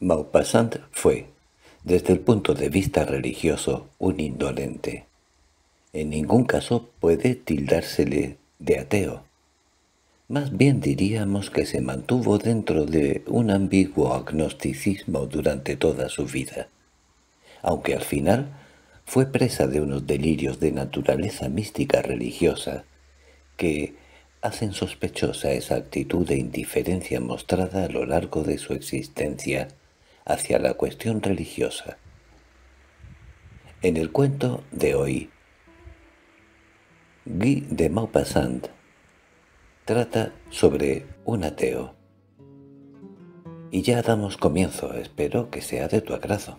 Maupassant fue, desde el punto de vista religioso, un indolente. En ningún caso puede tildársele de ateo. Más bien diríamos que se mantuvo dentro de un ambiguo agnosticismo durante toda su vida, aunque al final fue presa de unos delirios de naturaleza mística religiosa que hacen sospechosa esa actitud de indiferencia mostrada a lo largo de su existencia hacia la cuestión religiosa. En el cuento de hoy, Guy de Maupassant trata sobre un ateo. Y ya damos comienzo, espero que sea de tu agrado.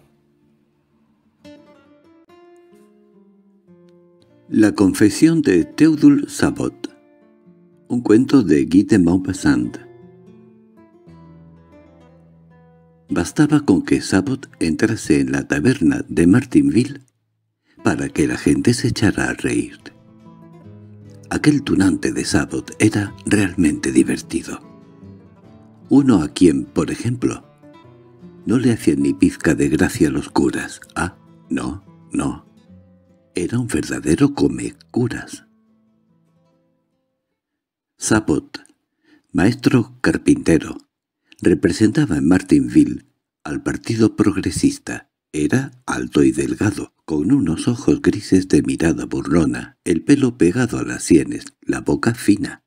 La confesión de Teudul Sabot Un cuento de Guy de Maupassant Bastaba con que Sabot entrase en la taberna de Martinville para que la gente se echara a reír. Aquel tunante de Sabot era realmente divertido. Uno a quien, por ejemplo, no le hacían ni pizca de gracia los curas. Ah, no, no. Era un verdadero curas. Sabot, maestro carpintero, representaba en Martinville al Partido Progresista. Era alto y delgado, con unos ojos grises de mirada burlona, el pelo pegado a las sienes, la boca fina.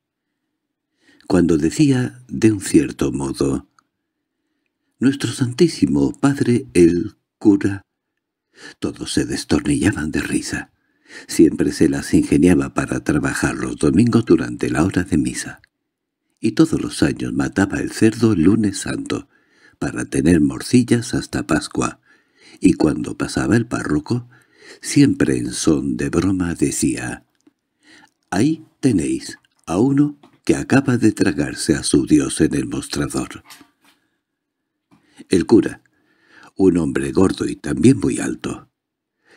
Cuando decía, de un cierto modo, «Nuestro santísimo padre, el cura», todos se destornillaban de risa. Siempre se las ingeniaba para trabajar los domingos durante la hora de misa. Y todos los años mataba el cerdo el lunes santo, para tener morcillas hasta Pascua, y cuando pasaba el párroco, siempre en son de broma decía «Ahí tenéis a uno que acaba de tragarse a su dios en el mostrador». El cura, un hombre gordo y también muy alto,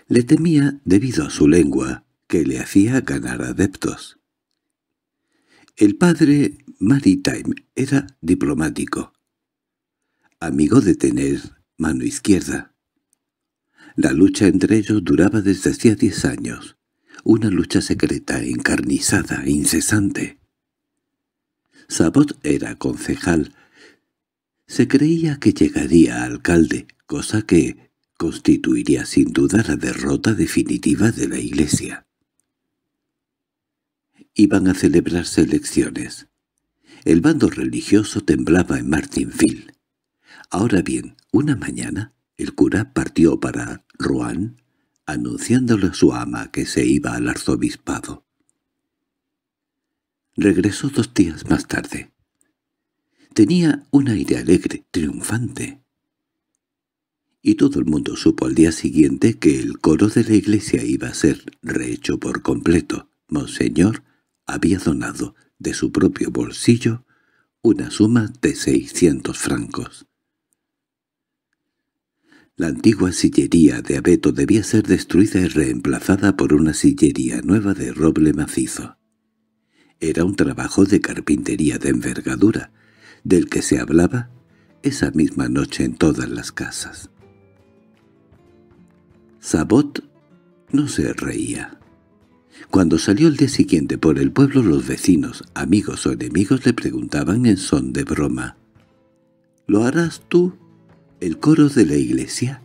le temía debido a su lengua, que le hacía ganar adeptos. El padre Maritime era diplomático, amigo de tener mano izquierda. La lucha entre ellos duraba desde hacía diez años, una lucha secreta, encarnizada, incesante. Sabot era concejal. Se creía que llegaría alcalde, cosa que constituiría sin duda la derrota definitiva de la iglesia. Iban a celebrarse elecciones. El bando religioso temblaba en Martinville. Ahora bien, una mañana, el cura partió para Rouen, anunciándole a su ama que se iba al arzobispado. Regresó dos días más tarde. Tenía un aire alegre, triunfante. Y todo el mundo supo al día siguiente que el coro de la iglesia iba a ser rehecho por completo. Monseñor había donado de su propio bolsillo una suma de seiscientos francos. La antigua sillería de abeto debía ser destruida y reemplazada por una sillería nueva de roble macizo. Era un trabajo de carpintería de envergadura, del que se hablaba esa misma noche en todas las casas. Sabot no se reía. Cuando salió el día siguiente por el pueblo los vecinos, amigos o enemigos le preguntaban en son de broma. —¿Lo harás tú? el coro de la iglesia?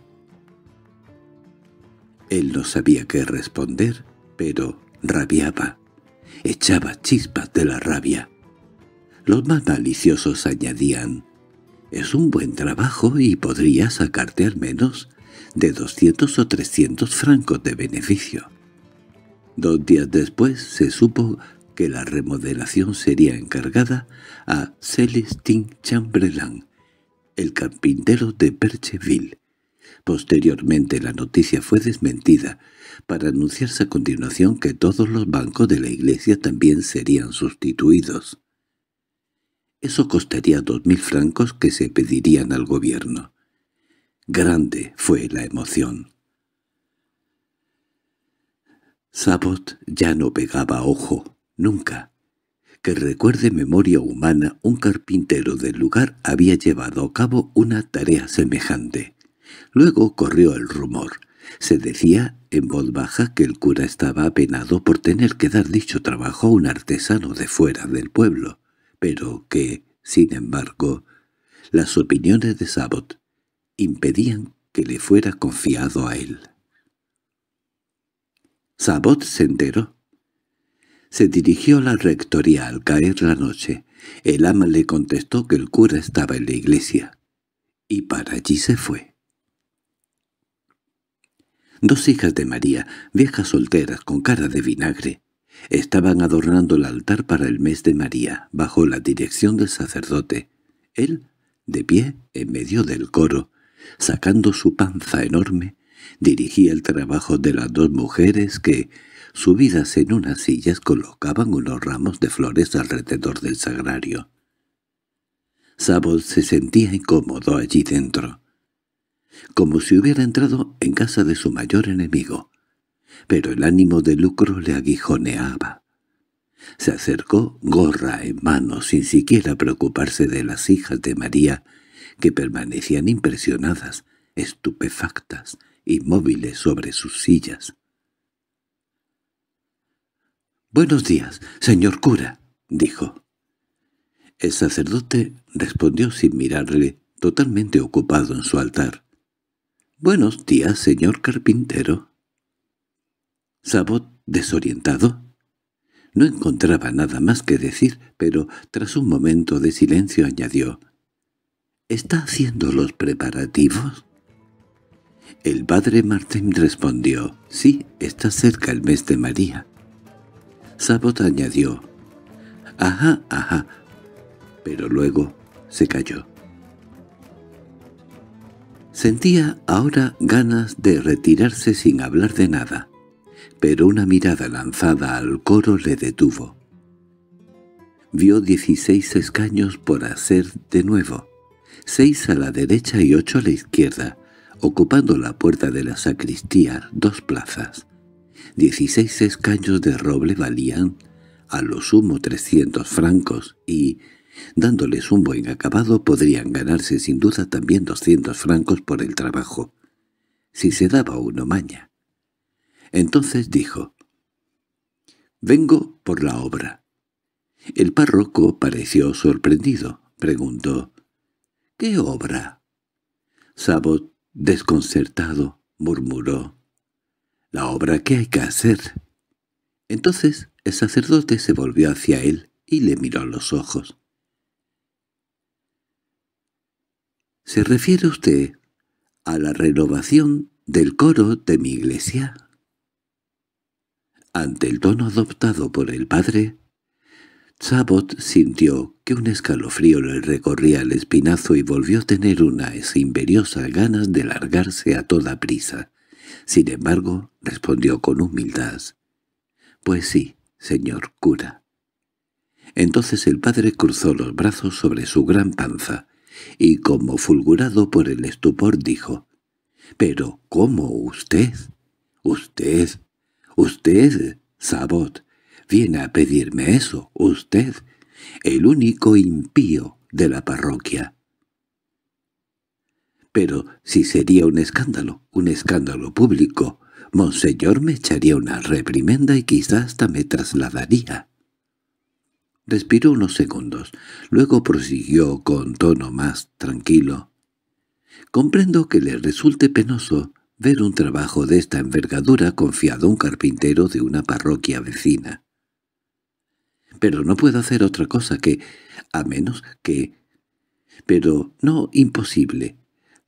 Él no sabía qué responder, pero rabiaba. Echaba chispas de la rabia. Los más maliciosos añadían, «Es un buen trabajo y podría sacarte al menos de 200 o 300 francos de beneficio». Dos días después se supo que la remodelación sería encargada a Celestin Chamberlain, el carpintero de Percheville. Posteriormente la noticia fue desmentida, para anunciarse a continuación que todos los bancos de la iglesia también serían sustituidos. Eso costaría dos mil francos que se pedirían al gobierno. Grande fue la emoción. Sabot ya no pegaba ojo, nunca que recuerde memoria humana un carpintero del lugar había llevado a cabo una tarea semejante. Luego corrió el rumor. Se decía en voz baja que el cura estaba apenado por tener que dar dicho trabajo a un artesano de fuera del pueblo, pero que, sin embargo, las opiniones de Sabot impedían que le fuera confiado a él. Sabot se enteró se dirigió a la rectoría al caer la noche. El ama le contestó que el cura estaba en la iglesia. Y para allí se fue. Dos hijas de María, viejas solteras con cara de vinagre, estaban adornando el altar para el mes de María, bajo la dirección del sacerdote. Él, de pie, en medio del coro, sacando su panza enorme, dirigía el trabajo de las dos mujeres que, Subidas en unas sillas colocaban unos ramos de flores alrededor del sagrario. Sabot se sentía incómodo allí dentro, como si hubiera entrado en casa de su mayor enemigo, pero el ánimo de lucro le aguijoneaba. Se acercó gorra en mano sin siquiera preocuparse de las hijas de María, que permanecían impresionadas, estupefactas, inmóviles sobre sus sillas. «Buenos días, señor cura», dijo. El sacerdote respondió sin mirarle, totalmente ocupado en su altar. «Buenos días, señor carpintero». Sabot, desorientado, no encontraba nada más que decir, pero tras un momento de silencio añadió, «¿Está haciendo los preparativos?» El padre Martín respondió, «Sí, está cerca el mes de María. Sabot añadió, «Ajá, ajá», pero luego se cayó. Sentía ahora ganas de retirarse sin hablar de nada, pero una mirada lanzada al coro le detuvo. Vio dieciséis escaños por hacer de nuevo, seis a la derecha y ocho a la izquierda, ocupando la puerta de la sacristía dos plazas. Dieciséis escaños de roble valían a lo sumo trescientos francos y, dándoles un buen acabado, podrían ganarse sin duda también doscientos francos por el trabajo, si se daba uno maña. Entonces dijo, «Vengo por la obra». El párroco pareció sorprendido. Preguntó, «¿Qué obra?» Sabot, desconcertado, murmuró, la obra que hay que hacer. Entonces el sacerdote se volvió hacia él y le miró a los ojos. ¿Se refiere usted a la renovación del coro de mi iglesia? Ante el tono adoptado por el padre, Chabot sintió que un escalofrío le recorría el espinazo y volvió a tener unas imperiosas ganas de largarse a toda prisa. Sin embargo, respondió con humildad, «Pues sí, señor cura». Entonces el padre cruzó los brazos sobre su gran panza, y como fulgurado por el estupor dijo, «¿Pero cómo usted? ¿Usted? ¿Usted, Sabot, viene a pedirme eso? ¿Usted, el único impío de la parroquia?» Pero si sería un escándalo, un escándalo público, Monseñor me echaría una reprimenda y quizá hasta me trasladaría. Respiró unos segundos, luego prosiguió con tono más tranquilo. Comprendo que le resulte penoso ver un trabajo de esta envergadura confiado a un carpintero de una parroquia vecina. Pero no puedo hacer otra cosa que, a menos que... Pero no imposible,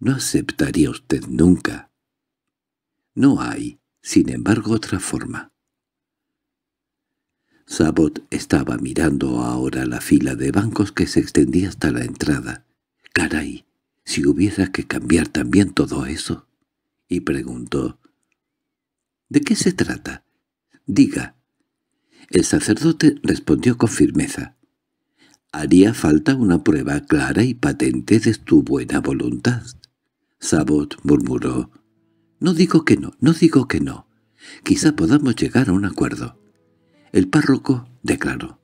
no aceptaría usted nunca. No hay, sin embargo, otra forma. Sabot estaba mirando ahora la fila de bancos que se extendía hasta la entrada. —¡Caray! Si hubiera que cambiar también todo eso. Y preguntó. —¿De qué se trata? Diga. El sacerdote respondió con firmeza. —Haría falta una prueba clara y patente de tu buena voluntad. Sabot murmuró. «No digo que no, no digo que no. Quizá podamos llegar a un acuerdo». El párroco declaró.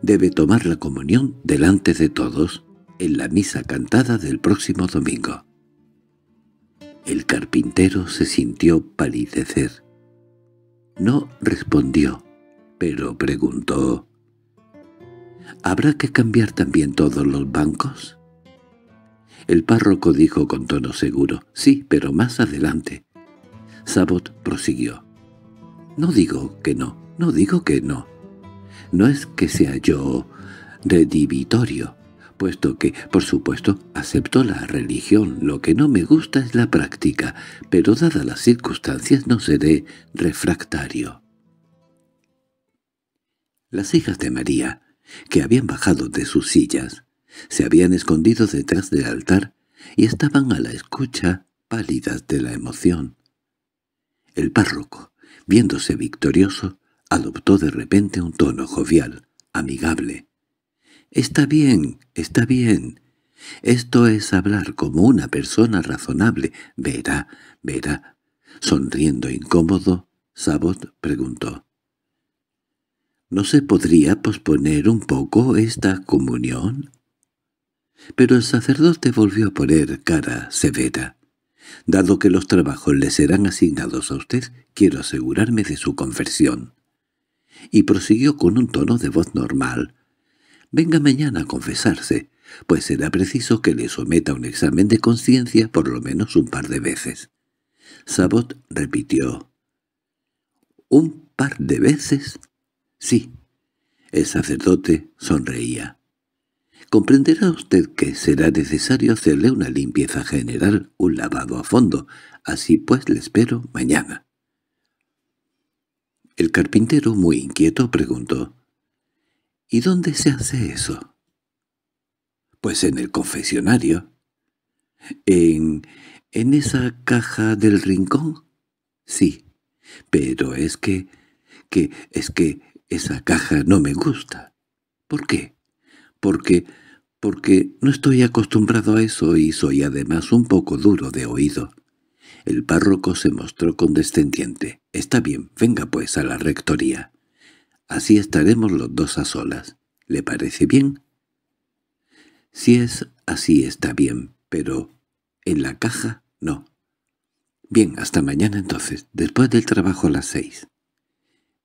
«Debe tomar la comunión delante de todos en la misa cantada del próximo domingo». El carpintero se sintió palidecer. No respondió, pero preguntó. «¿Habrá que cambiar también todos los bancos?» El párroco dijo con tono seguro, «Sí, pero más adelante». Sabot prosiguió. «No digo que no, no digo que no. No es que sea yo redivitorio, puesto que, por supuesto, acepto la religión. Lo que no me gusta es la práctica, pero dadas las circunstancias no seré refractario». Las hijas de María, que habían bajado de sus sillas, se habían escondido detrás del altar y estaban a la escucha, pálidas de la emoción. El párroco, viéndose victorioso, adoptó de repente un tono jovial, amigable. «Está bien, está bien. Esto es hablar como una persona razonable. Verá, verá». Sonriendo incómodo, Sabot preguntó. —¿No se podría posponer un poco esta comunión? Pero el sacerdote volvió a poner cara severa. Dado que los trabajos le serán asignados a usted, quiero asegurarme de su conversión. Y prosiguió con un tono de voz normal. Venga mañana a confesarse, pues será preciso que le someta un examen de conciencia por lo menos un par de veces. Sabot repitió. —¿Un par de veces? —Sí. El sacerdote sonreía. Comprenderá usted que será necesario hacerle una limpieza general, un lavado a fondo. Así pues le espero mañana. El carpintero, muy inquieto, preguntó. —¿Y dónde se hace eso? —Pues en el confesionario. —¿En... en esa caja del rincón? —Sí, pero es que... que es que esa caja no me gusta. —¿Por qué? porque, porque no estoy acostumbrado a eso y soy además un poco duro de oído. El párroco se mostró condescendiente. «Está bien, venga pues a la rectoría. Así estaremos los dos a solas. ¿Le parece bien?» «Si es así está bien, pero en la caja no». «Bien, hasta mañana entonces, después del trabajo a las seis».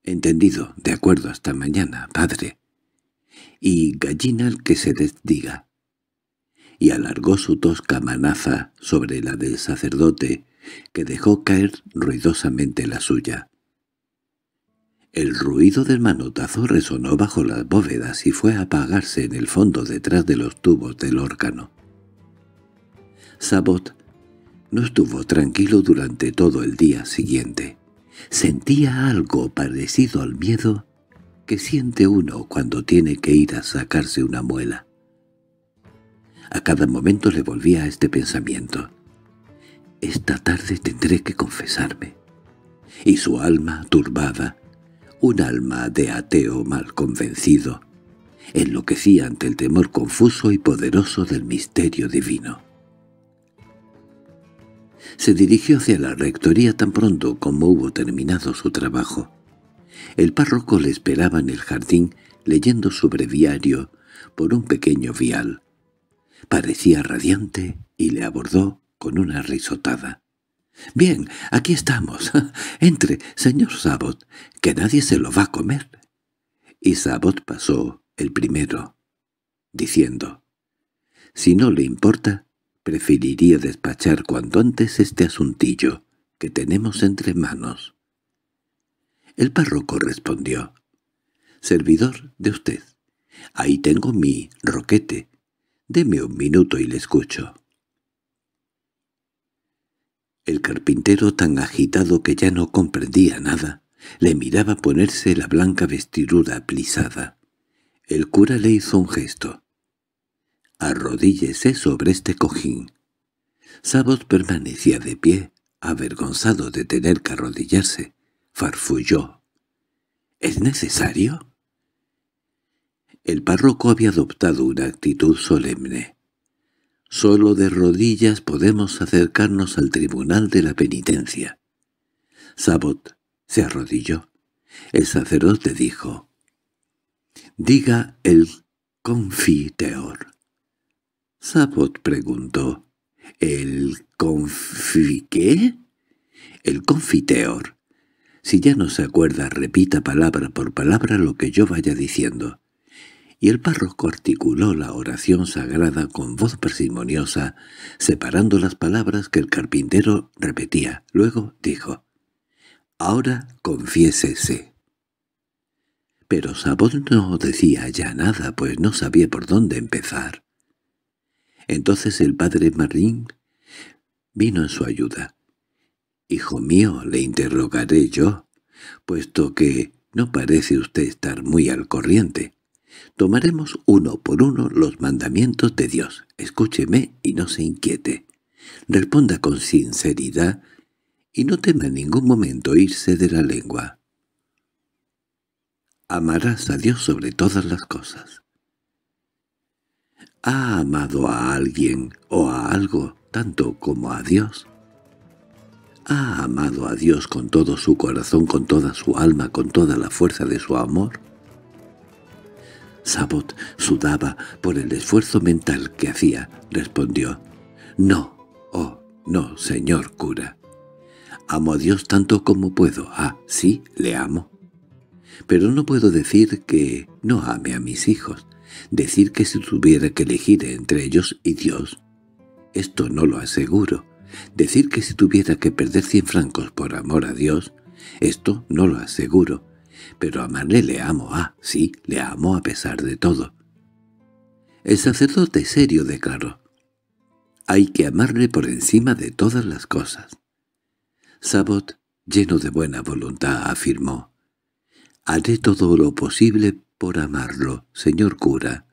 «Entendido, de acuerdo, hasta mañana, padre» y gallina al que se desdiga. Y alargó su tosca manaza sobre la del sacerdote, que dejó caer ruidosamente la suya. El ruido del manotazo resonó bajo las bóvedas y fue a apagarse en el fondo detrás de los tubos del órgano. Sabot no estuvo tranquilo durante todo el día siguiente. Sentía algo parecido al miedo que siente uno cuando tiene que ir a sacarse una muela. A cada momento le volvía a este pensamiento. Esta tarde tendré que confesarme. Y su alma turbada, un alma de ateo mal convencido, enloquecía ante el temor confuso y poderoso del misterio divino. Se dirigió hacia la rectoría tan pronto como hubo terminado su trabajo. El párroco le esperaba en el jardín, leyendo su breviario por un pequeño vial. Parecía radiante y le abordó con una risotada. —Bien, aquí estamos. Entre, señor Sabot, que nadie se lo va a comer. Y Sabot pasó el primero, diciendo, «Si no le importa, preferiría despachar cuanto antes este asuntillo que tenemos entre manos». El párroco respondió, «Servidor de usted, ahí tengo mi roquete. Deme un minuto y le escucho». El carpintero, tan agitado que ya no comprendía nada, le miraba ponerse la blanca vestidura plisada. El cura le hizo un gesto. «Arrodíllese sobre este cojín». Sabot permanecía de pie, avergonzado de tener que arrodillarse farfulló. —¿Es necesario? El párroco había adoptado una actitud solemne. Solo de rodillas podemos acercarnos al tribunal de la penitencia. Sabot se arrodilló. El sacerdote dijo, «Diga el confiteor». Sabot preguntó, «¿El confi qué?» «El confiteor». Si ya no se acuerda, repita palabra por palabra lo que yo vaya diciendo. Y el párroco articuló la oración sagrada con voz parsimoniosa, separando las palabras que el carpintero repetía. Luego dijo, «Ahora confiésese». Pero Sabón no decía ya nada, pues no sabía por dónde empezar. Entonces el padre Marín vino en su ayuda. Hijo mío, le interrogaré yo, puesto que no parece usted estar muy al corriente. Tomaremos uno por uno los mandamientos de Dios. Escúcheme y no se inquiete. Responda con sinceridad y no tema en ningún momento irse de la lengua. Amarás a Dios sobre todas las cosas. ¿Ha amado a alguien o a algo tanto como a Dios? ha amado a Dios con todo su corazón, con toda su alma, con toda la fuerza de su amor? Sabot sudaba por el esfuerzo mental que hacía. Respondió, «No, oh, no, señor cura. Amo a Dios tanto como puedo. Ah, sí, le amo. Pero no puedo decir que no ame a mis hijos. Decir que si tuviera que elegir entre ellos y Dios. Esto no lo aseguro. Decir que si tuviera que perder cien francos por amor a Dios, esto no lo aseguro, pero amarle le amo, ah, sí, le amo a pesar de todo. El sacerdote serio declaró, «Hay que amarle por encima de todas las cosas». Sabot, lleno de buena voluntad, afirmó, «Haré todo lo posible por amarlo, señor cura».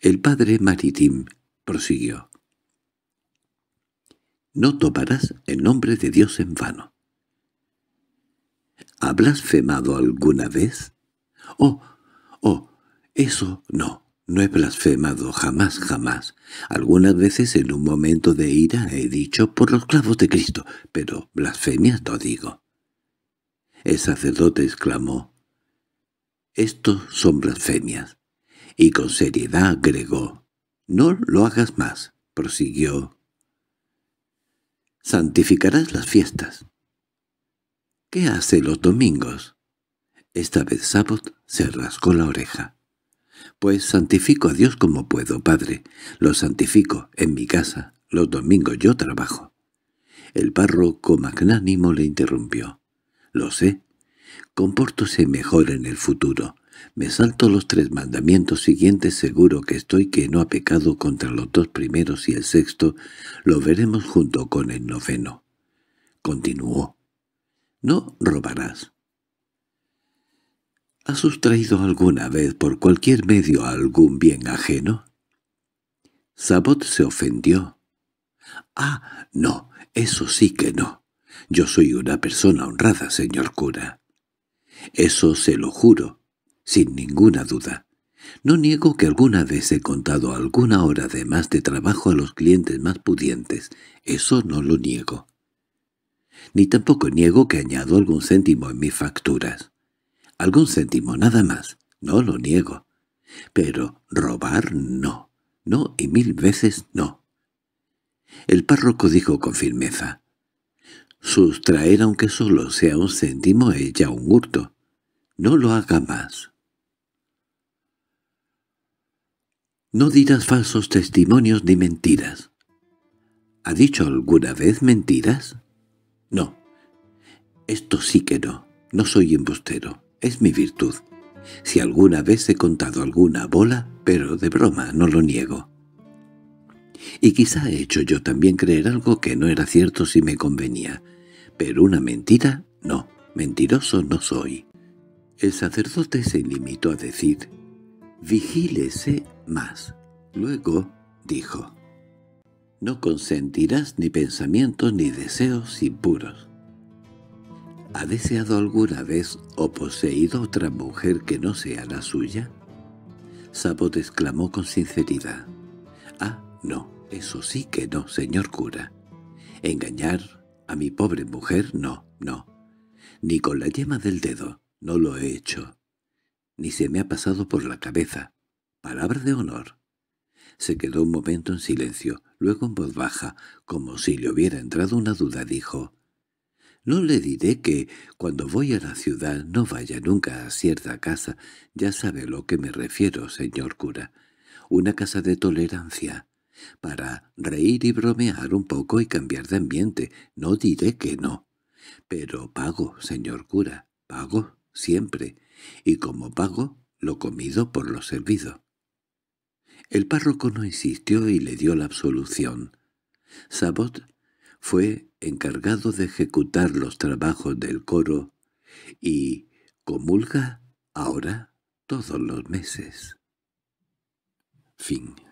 El padre Maritim prosiguió, no tomarás el nombre de Dios en vano. ¿Ha blasfemado alguna vez? Oh, oh, eso no, no he blasfemado jamás, jamás. Algunas veces en un momento de ira he dicho por los clavos de Cristo, pero blasfemias no digo. El sacerdote exclamó, «Estos son blasfemias», y con seriedad agregó, «No lo hagas más», prosiguió Santificarás las fiestas. ¿Qué hace los domingos? Esta vez Sabot se rascó la oreja. Pues santifico a Dios como puedo, padre. Lo santifico en mi casa. Los domingos yo trabajo. El párroco magnánimo le interrumpió. Lo sé. Compórtose mejor en el futuro. Me salto los tres mandamientos siguientes, seguro que estoy que no ha pecado contra los dos primeros y el sexto, lo veremos junto con el noveno. Continuó. No robarás. ¿Has sustraído alguna vez por cualquier medio algún bien ajeno? Sabot se ofendió. —Ah, no, eso sí que no. Yo soy una persona honrada, señor cura. —Eso se lo juro sin ninguna duda. No niego que alguna vez he contado alguna hora de más de trabajo a los clientes más pudientes, eso no lo niego. Ni tampoco niego que añado algún céntimo en mis facturas. Algún céntimo nada más, no lo niego. Pero robar no, no y mil veces no. El párroco dijo con firmeza, «Sustraer aunque solo sea un céntimo es ya un hurto. No lo haga más. No dirás falsos testimonios ni mentiras. ¿Ha dicho alguna vez mentiras? No. Esto sí que no. No soy embustero. Es mi virtud. Si alguna vez he contado alguna bola, pero de broma, no lo niego. Y quizá he hecho yo también creer algo que no era cierto si me convenía, pero una mentira, no, mentiroso no soy. El sacerdote se limitó a decir, «Vigílese más». Luego dijo, «No consentirás ni pensamientos ni deseos impuros». ¿Ha deseado alguna vez o poseído otra mujer que no sea la suya? Sabot exclamó con sinceridad. «Ah, no, eso sí que no, señor cura. Engañar a mi pobre mujer, no, no. Ni con la yema del dedo. No lo he hecho. Ni se me ha pasado por la cabeza. Palabra de honor. Se quedó un momento en silencio, luego en voz baja, como si le hubiera entrado una duda, dijo. No le diré que, cuando voy a la ciudad, no vaya nunca a cierta casa. Ya sabe a lo que me refiero, señor cura. Una casa de tolerancia. Para reír y bromear un poco y cambiar de ambiente. No diré que no. Pero pago, señor cura, pago siempre, y como pago lo comido por lo servido. El párroco no insistió y le dio la absolución. Sabot fue encargado de ejecutar los trabajos del coro y comulga ahora todos los meses. Fin